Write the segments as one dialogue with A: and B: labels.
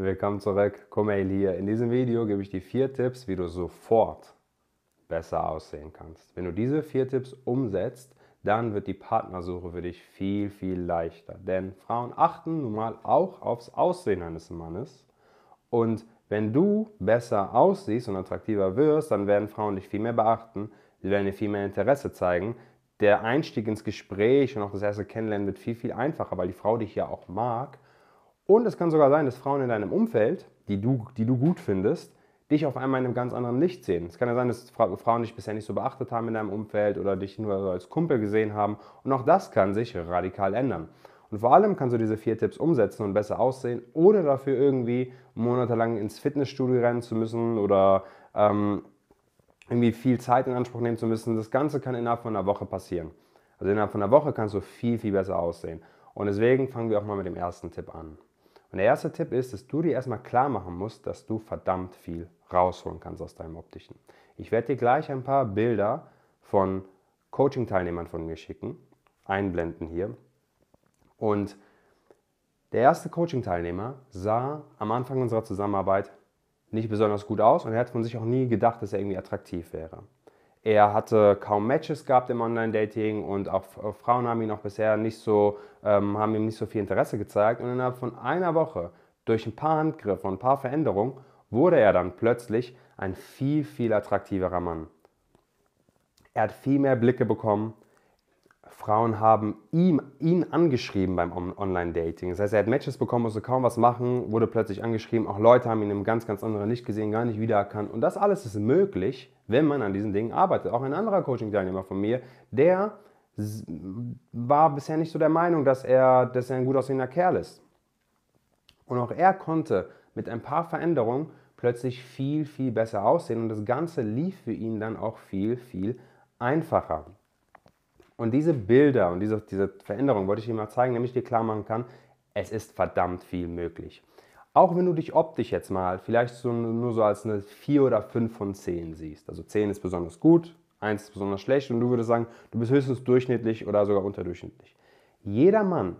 A: Willkommen zurück, Kumail hier. In diesem Video gebe ich dir vier Tipps, wie du sofort besser aussehen kannst. Wenn du diese vier Tipps umsetzt, dann wird die Partnersuche für dich viel, viel leichter. Denn Frauen achten nun mal auch aufs Aussehen eines Mannes. Und wenn du besser aussiehst und attraktiver wirst, dann werden Frauen dich viel mehr beachten, sie werden dir viel mehr Interesse zeigen. Der Einstieg ins Gespräch und auch das erste Kennenlernen wird viel, viel einfacher, weil die Frau dich ja auch mag und es kann sogar sein, dass Frauen in deinem Umfeld, die du, die du gut findest, dich auf einmal in einem ganz anderen Licht sehen. Es kann ja sein, dass Frauen dich bisher nicht so beachtet haben in deinem Umfeld oder dich nur als Kumpel gesehen haben. Und auch das kann sich radikal ändern. Und vor allem kannst du diese vier Tipps umsetzen und besser aussehen, ohne dafür irgendwie monatelang ins Fitnessstudio rennen zu müssen oder ähm, irgendwie viel Zeit in Anspruch nehmen zu müssen. Das Ganze kann innerhalb von einer Woche passieren. Also innerhalb von einer Woche kannst du viel, viel besser aussehen. Und deswegen fangen wir auch mal mit dem ersten Tipp an. Und der erste Tipp ist, dass du dir erstmal klar machen musst, dass du verdammt viel rausholen kannst aus deinem optischen. Ich werde dir gleich ein paar Bilder von Coaching-Teilnehmern von mir schicken, einblenden hier. Und der erste Coaching-Teilnehmer sah am Anfang unserer Zusammenarbeit nicht besonders gut aus und er hat von sich auch nie gedacht, dass er irgendwie attraktiv wäre. Er hatte kaum Matches gehabt im Online-Dating und auch äh, Frauen haben ihn auch bisher nicht so, ähm, haben ihm nicht so viel Interesse gezeigt. Und innerhalb von einer Woche, durch ein paar Handgriffe und ein paar Veränderungen, wurde er dann plötzlich ein viel, viel attraktiverer Mann. Er hat viel mehr Blicke bekommen, Frauen haben ihn, ihn angeschrieben beim Online-Dating. Das heißt, er hat Matches bekommen, musste kaum was machen, wurde plötzlich angeschrieben. Auch Leute haben ihn im ganz, ganz anderen Licht gesehen, gar nicht wiedererkannt. Und das alles ist möglich, wenn man an diesen Dingen arbeitet. Auch ein anderer Coaching-Teilnehmer von mir, der war bisher nicht so der Meinung, dass er, dass er ein gut aussehender Kerl ist. Und auch er konnte mit ein paar Veränderungen plötzlich viel, viel besser aussehen und das Ganze lief für ihn dann auch viel, viel einfacher. Und diese Bilder und diese, diese Veränderung wollte ich dir mal zeigen, damit ich dir klar machen kann, es ist verdammt viel möglich. Auch wenn du dich optisch jetzt mal vielleicht so, nur so als eine 4 oder 5 von 10 siehst. Also 10 ist besonders gut, 1 ist besonders schlecht und du würdest sagen, du bist höchstens durchschnittlich oder sogar unterdurchschnittlich. Jeder Mann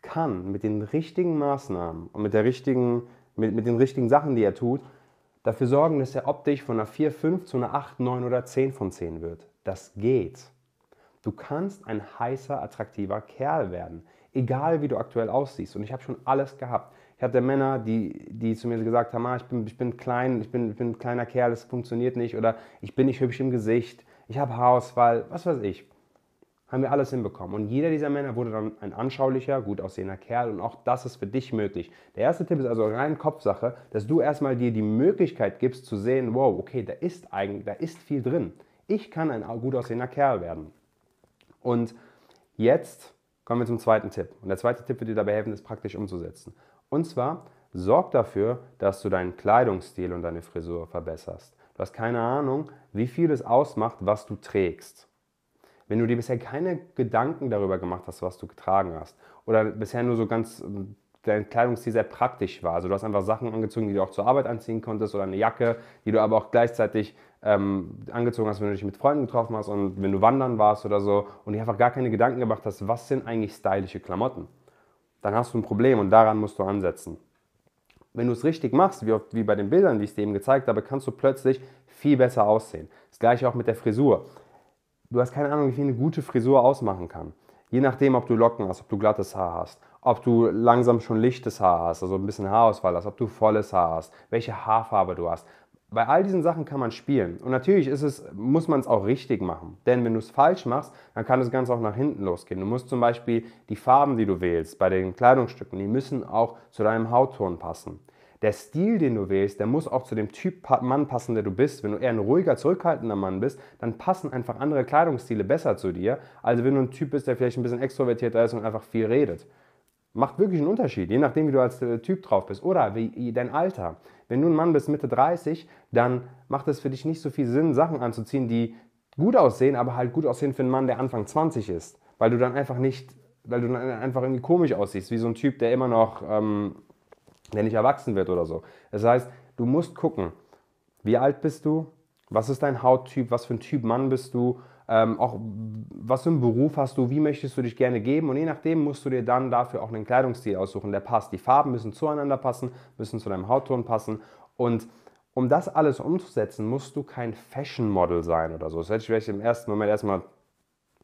A: kann mit den richtigen Maßnahmen und mit, der richtigen, mit, mit den richtigen Sachen, die er tut, dafür sorgen, dass er optisch von einer 4, 5 zu einer 8, 9 oder 10 von 10 wird. Das geht. Du kannst ein heißer, attraktiver Kerl werden, egal wie du aktuell aussiehst. Und ich habe schon alles gehabt. Ich hatte Männer, die, die zu mir gesagt haben, ah, ich, bin, ich bin klein, ich bin, ich bin ein kleiner Kerl, das funktioniert nicht. Oder ich bin nicht hübsch im Gesicht, ich habe Haarausfall, was weiß ich. Haben wir alles hinbekommen. Und jeder dieser Männer wurde dann ein anschaulicher, gut aussehender Kerl. Und auch das ist für dich möglich. Der erste Tipp ist also rein Kopfsache, dass du erstmal dir die Möglichkeit gibst zu sehen, wow, okay, da ist eigentlich, da ist viel drin. Ich kann ein gut aussehender Kerl werden. Und jetzt kommen wir zum zweiten Tipp. Und der zweite Tipp wird dir dabei helfen, es praktisch umzusetzen. Und zwar, sorg dafür, dass du deinen Kleidungsstil und deine Frisur verbesserst. Du hast keine Ahnung, wie viel es ausmacht, was du trägst. Wenn du dir bisher keine Gedanken darüber gemacht hast, was du getragen hast, oder bisher nur so ganz ähm, dein Kleidungsstil sehr praktisch war. Also du hast einfach Sachen angezogen, die du auch zur Arbeit anziehen konntest oder eine Jacke, die du aber auch gleichzeitig ähm, angezogen hast, wenn du dich mit Freunden getroffen hast und wenn du wandern warst oder so und dir einfach gar keine Gedanken gemacht hast, was sind eigentlich stylische Klamotten, dann hast du ein Problem und daran musst du ansetzen. Wenn du es richtig machst, wie, oft, wie bei den Bildern, die ich dir eben gezeigt habe, kannst du plötzlich viel besser aussehen. Das gleiche auch mit der Frisur. Du hast keine Ahnung, wie viel eine gute Frisur ausmachen kann. Je nachdem, ob du Locken hast, ob du glattes Haar hast, ob du langsam schon lichtes Haar hast, also ein bisschen Haarausfall hast, ob du volles Haar hast, welche Haarfarbe du hast. Bei all diesen Sachen kann man spielen. Und natürlich ist es, muss man es auch richtig machen. Denn wenn du es falsch machst, dann kann das Ganze auch nach hinten losgehen. Du musst zum Beispiel die Farben, die du wählst bei den Kleidungsstücken, die müssen auch zu deinem Hautton passen. Der Stil, den du wählst, der muss auch zu dem Typ Mann passen, der du bist. Wenn du eher ein ruhiger, zurückhaltender Mann bist, dann passen einfach andere Kleidungsstile besser zu dir, als wenn du ein Typ bist, der vielleicht ein bisschen extrovertierter ist und einfach viel redet macht wirklich einen Unterschied, je nachdem, wie du als äh, Typ drauf bist oder wie dein Alter. Wenn du ein Mann bist, Mitte 30, dann macht es für dich nicht so viel Sinn, Sachen anzuziehen, die gut aussehen, aber halt gut aussehen für einen Mann, der Anfang 20 ist, weil du dann einfach nicht, weil du dann einfach irgendwie komisch aussiehst, wie so ein Typ, der immer noch, ähm, der nicht erwachsen wird oder so. Das heißt, du musst gucken, wie alt bist du, was ist dein Hauttyp, was für ein Typ Mann bist du, ähm, auch was für einen Beruf hast du, wie möchtest du dich gerne geben und je nachdem musst du dir dann dafür auch einen Kleidungsstil aussuchen, der passt. Die Farben müssen zueinander passen, müssen zu deinem Hautton passen und um das alles umzusetzen, musst du kein Fashion Model sein oder so. Das hätte ich vielleicht im ersten Moment erstmal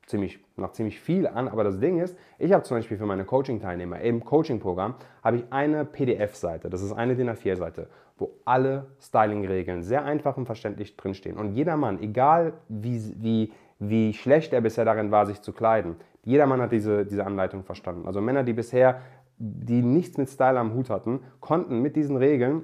A: ziemlich, noch ziemlich viel an, aber das Ding ist, ich habe zum Beispiel für meine Coaching-Teilnehmer im Coaching-Programm habe ich eine PDF-Seite, das ist eine DIN A4-Seite, wo alle Styling-Regeln sehr einfach und verständlich drinstehen. Und jedermann, egal wie, wie wie schlecht er bisher darin war, sich zu kleiden. Jeder Mann hat diese, diese Anleitung verstanden. Also Männer, die bisher, die nichts mit Style am Hut hatten, konnten mit diesen Regeln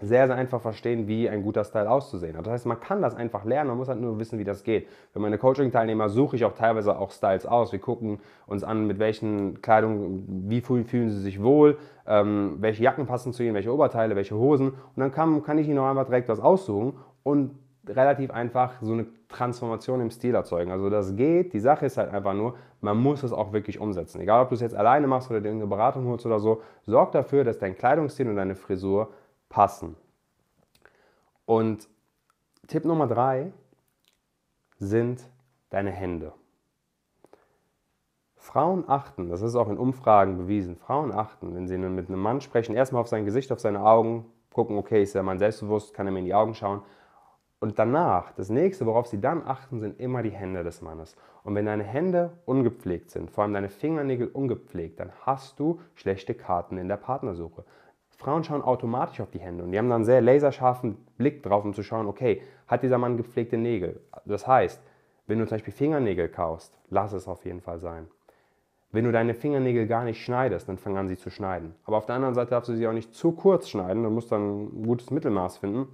A: sehr, sehr einfach verstehen, wie ein guter Style auszusehen hat. Das heißt, man kann das einfach lernen, man muss halt nur wissen, wie das geht. Für meine Coaching-Teilnehmer suche ich auch teilweise auch Styles aus. Wir gucken uns an, mit welchen Kleidungen, wie fühlen sie sich wohl, ähm, welche Jacken passen zu ihnen, welche Oberteile, welche Hosen. Und dann kann, kann ich ihnen auch einfach direkt was aussuchen und relativ einfach so eine Transformation im Stil erzeugen. Also das geht, die Sache ist halt einfach nur, man muss es auch wirklich umsetzen. Egal, ob du es jetzt alleine machst oder dir eine Beratung holst oder so, sorg dafür, dass dein Kleidungsstil und deine Frisur passen. Und Tipp Nummer drei sind deine Hände. Frauen achten, das ist auch in Umfragen bewiesen, Frauen achten, wenn sie mit einem Mann sprechen, erstmal auf sein Gesicht, auf seine Augen, gucken, okay, ist der Mann selbstbewusst, kann er mir in die Augen schauen, und danach, das nächste, worauf sie dann achten, sind immer die Hände des Mannes. Und wenn deine Hände ungepflegt sind, vor allem deine Fingernägel ungepflegt, dann hast du schlechte Karten in der Partnersuche. Frauen schauen automatisch auf die Hände und die haben dann einen sehr laserscharfen Blick drauf, um zu schauen, okay, hat dieser Mann gepflegte Nägel? Das heißt, wenn du zum Beispiel Fingernägel kaust, lass es auf jeden Fall sein. Wenn du deine Fingernägel gar nicht schneidest, dann fang an, sie zu schneiden. Aber auf der anderen Seite darfst du sie auch nicht zu kurz schneiden, du musst dann ein gutes Mittelmaß finden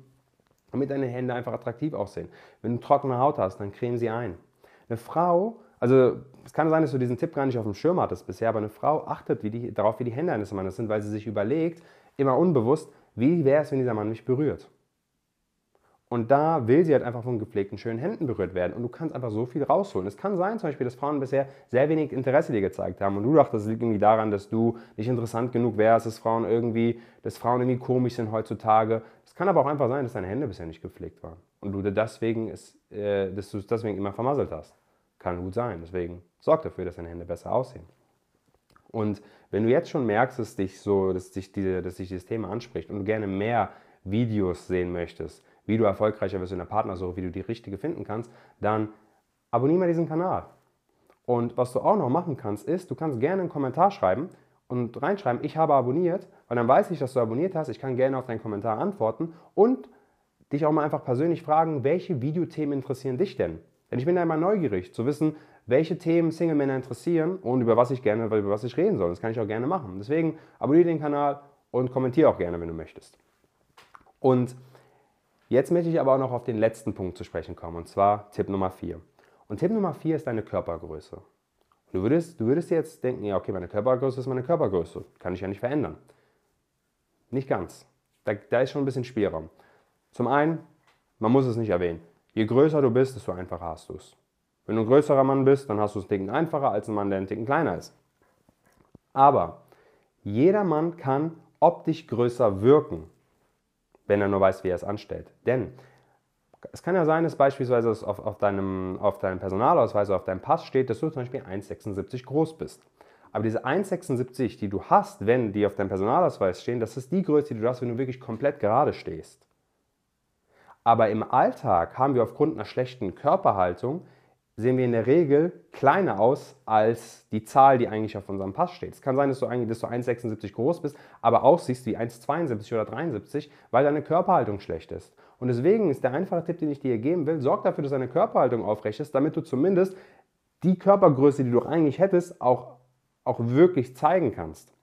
A: damit deine Hände einfach attraktiv aussehen. Wenn du trockene Haut hast, dann creme sie ein. Eine Frau, also es kann sein, dass du diesen Tipp gar nicht auf dem Schirm hattest bisher, aber eine Frau achtet wie die, darauf, wie die Hände eines Mannes sind, weil sie sich überlegt, immer unbewusst, wie wäre es, wenn dieser Mann mich berührt. Und da will sie halt einfach von gepflegten, schönen Händen berührt werden. Und du kannst einfach so viel rausholen. Es kann sein, zum Beispiel, dass Frauen bisher sehr wenig Interesse dir gezeigt haben. Und du dachtest, das liegt irgendwie daran, dass du nicht interessant genug wärst, dass Frauen irgendwie, dass Frauen irgendwie komisch sind heutzutage kann aber auch einfach sein, dass deine Hände bisher nicht gepflegt waren und du deswegen ist, äh, dass du es deswegen immer vermasselt hast. Kann gut sein. Deswegen sorg dafür, dass deine Hände besser aussehen. Und wenn du jetzt schon merkst, dass dich so, dass dich, diese, dass dich dieses Thema anspricht und du gerne mehr Videos sehen möchtest, wie du erfolgreicher wirst in der Partnersuche, wie du die richtige finden kannst, dann abonniere mal diesen Kanal. Und was du auch noch machen kannst, ist, du kannst gerne einen Kommentar schreiben, und reinschreiben, ich habe abonniert, weil dann weiß ich, dass du abonniert hast. Ich kann gerne auf deinen Kommentar antworten und dich auch mal einfach persönlich fragen, welche Videothemen interessieren dich denn? Denn ich bin da immer neugierig zu wissen, welche Themen Single-Männer interessieren und über was ich gerne, über was ich reden soll. Das kann ich auch gerne machen. Deswegen abonniere den Kanal und kommentiere auch gerne, wenn du möchtest. Und jetzt möchte ich aber auch noch auf den letzten Punkt zu sprechen kommen, und zwar Tipp Nummer 4. Und Tipp Nummer 4 ist deine Körpergröße. Und du würdest, du würdest jetzt denken, ja, okay, meine Körpergröße ist meine Körpergröße, kann ich ja nicht verändern. Nicht ganz. Da, da ist schon ein bisschen Spielraum. Zum einen, man muss es nicht erwähnen. Je größer du bist, desto einfacher hast du es. Wenn du ein größerer Mann bist, dann hast du es ein Ticken einfacher als ein Mann, der ein Ticken kleiner ist. Aber jeder Mann kann optisch größer wirken, wenn er nur weiß, wie er es anstellt. Denn es kann ja sein, dass beispielsweise auf, auf, deinem, auf deinem Personalausweis oder auf deinem Pass steht, dass du zum Beispiel 1,76 groß bist. Aber diese 1,76, die du hast, wenn die auf deinem Personalausweis stehen, das ist die Größe, die du hast, wenn du wirklich komplett gerade stehst. Aber im Alltag haben wir aufgrund einer schlechten Körperhaltung, sehen wir in der Regel kleiner aus als die Zahl, die eigentlich auf unserem Pass steht. Es kann sein, dass du, du 1,76 groß bist, aber aussiehst wie 1,72 oder 1,73, weil deine Körperhaltung schlecht ist. Und deswegen ist der einfache Tipp, den ich dir geben will, sorg dafür, dass deine Körperhaltung aufrecht ist, damit du zumindest die Körpergröße, die du eigentlich hättest, auch, auch wirklich zeigen kannst.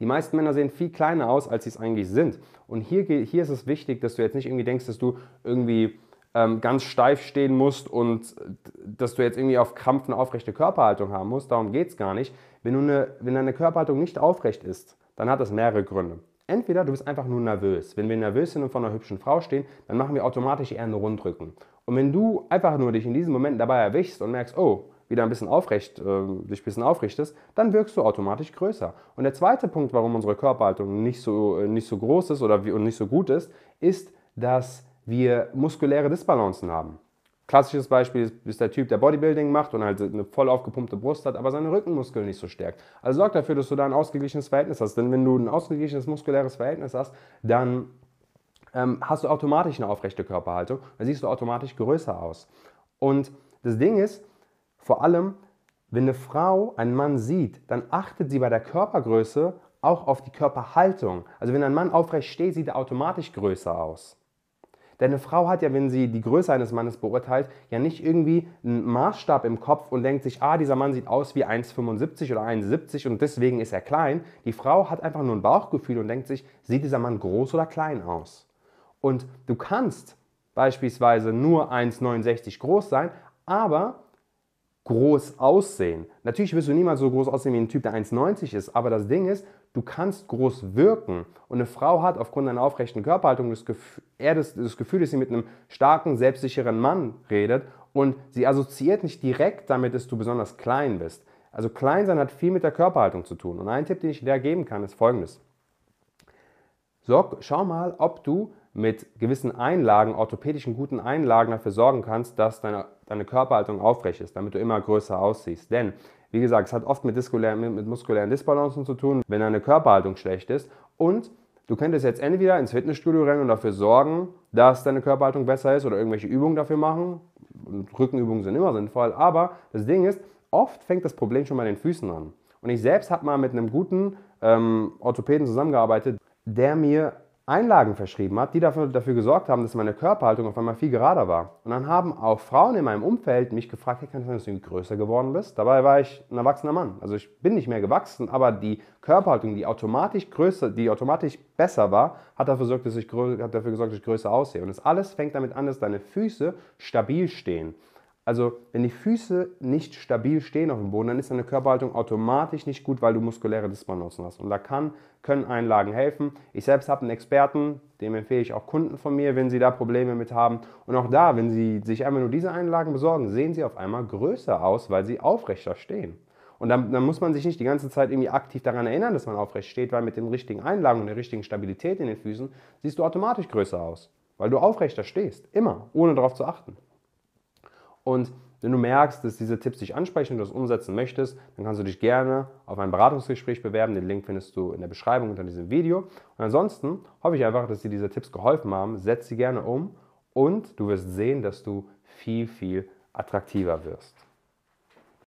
A: Die meisten Männer sehen viel kleiner aus, als sie es eigentlich sind. Und hier, hier ist es wichtig, dass du jetzt nicht irgendwie denkst, dass du irgendwie ähm, ganz steif stehen musst und dass du jetzt irgendwie auf Krampf eine aufrechte Körperhaltung haben musst. Darum geht es gar nicht. Wenn, du eine, wenn deine Körperhaltung nicht aufrecht ist, dann hat das mehrere Gründe. Entweder du bist einfach nur nervös. Wenn wir nervös sind und vor einer hübschen Frau stehen, dann machen wir automatisch eher einen Rundrücken. Und wenn du einfach nur dich in diesem Moment dabei erwischst und merkst, oh, wieder ein bisschen aufrecht, äh, dich ein bisschen aufrichtest, dann wirkst du automatisch größer. Und der zweite Punkt, warum unsere Körperhaltung nicht so, äh, nicht so groß ist oder und nicht so gut ist, ist, dass wir muskuläre Disbalancen haben. Klassisches Beispiel ist der Typ, der Bodybuilding macht und halt eine voll aufgepumpte Brust hat, aber seine Rückenmuskeln nicht so stärkt. Also sorg dafür, dass du da ein ausgeglichenes Verhältnis hast. Denn wenn du ein ausgeglichenes muskuläres Verhältnis hast, dann ähm, hast du automatisch eine aufrechte Körperhaltung. Dann siehst du automatisch größer aus. Und das Ding ist, vor allem, wenn eine Frau einen Mann sieht, dann achtet sie bei der Körpergröße auch auf die Körperhaltung. Also wenn ein Mann aufrecht steht, sieht er automatisch größer aus. Denn eine Frau hat ja, wenn sie die Größe eines Mannes beurteilt, ja nicht irgendwie einen Maßstab im Kopf und denkt sich, ah, dieser Mann sieht aus wie 1,75 oder 1,70 und deswegen ist er klein. Die Frau hat einfach nur ein Bauchgefühl und denkt sich, sieht dieser Mann groß oder klein aus? Und du kannst beispielsweise nur 1,69 groß sein, aber groß aussehen. Natürlich wirst du niemals so groß aussehen wie ein Typ, der 1,90 ist, aber das Ding ist, du kannst groß wirken. Und eine Frau hat aufgrund einer aufrechten Körperhaltung das Gefühl, das, das Gefühl, dass sie mit einem starken, selbstsicheren Mann redet und sie assoziiert nicht direkt damit, dass du besonders klein bist. Also klein sein hat viel mit der Körperhaltung zu tun. Und ein Tipp, den ich dir geben kann, ist folgendes. Sorg, schau mal, ob du mit gewissen Einlagen, orthopädischen guten Einlagen dafür sorgen kannst, dass deine, deine Körperhaltung aufrecht ist, damit du immer größer aussiehst. Denn, wie gesagt, es hat oft mit, mit, mit muskulären Disbalancen zu tun, wenn deine Körperhaltung schlecht ist. Und du könntest jetzt entweder ins Fitnessstudio rennen und dafür sorgen, dass deine Körperhaltung besser ist oder irgendwelche Übungen dafür machen. Rückenübungen sind immer sinnvoll, aber das Ding ist, oft fängt das Problem schon bei den Füßen an. Und ich selbst habe mal mit einem guten ähm, Orthopäden zusammengearbeitet, der mir Einlagen verschrieben hat, die dafür, dafür gesorgt haben, dass meine Körperhaltung auf einmal viel gerader war. Und dann haben auch Frauen in meinem Umfeld mich gefragt, hey, kann es sein, dass du größer geworden bist? Dabei war ich ein erwachsener Mann. Also ich bin nicht mehr gewachsen, aber die Körperhaltung, die automatisch größer, die automatisch besser war, hat dafür, gesorgt, dass ich, hat dafür gesorgt, dass ich größer aussehe. Und das alles fängt damit an, dass deine Füße stabil stehen. Also wenn die Füße nicht stabil stehen auf dem Boden, dann ist deine Körperhaltung automatisch nicht gut, weil du muskuläre Disbalancen hast. Und da kann, können Einlagen helfen. Ich selbst habe einen Experten, dem empfehle ich auch Kunden von mir, wenn sie da Probleme mit haben. Und auch da, wenn sie sich einmal nur diese Einlagen besorgen, sehen sie auf einmal größer aus, weil sie aufrechter stehen. Und dann, dann, muss man sich nicht die ganze Zeit irgendwie aktiv daran erinnern, dass man aufrecht steht, weil mit den richtigen Einlagen und der richtigen Stabilität in den Füßen siehst du automatisch größer aus, weil du aufrechter stehst, immer, ohne darauf zu achten. Und wenn du merkst, dass diese Tipps dich ansprechen und du das umsetzen möchtest, dann kannst du dich gerne auf ein Beratungsgespräch bewerben. Den Link findest du in der Beschreibung unter diesem Video. Und ansonsten hoffe ich einfach, dass dir diese Tipps geholfen haben. Setz sie gerne um und du wirst sehen, dass du viel, viel attraktiver wirst.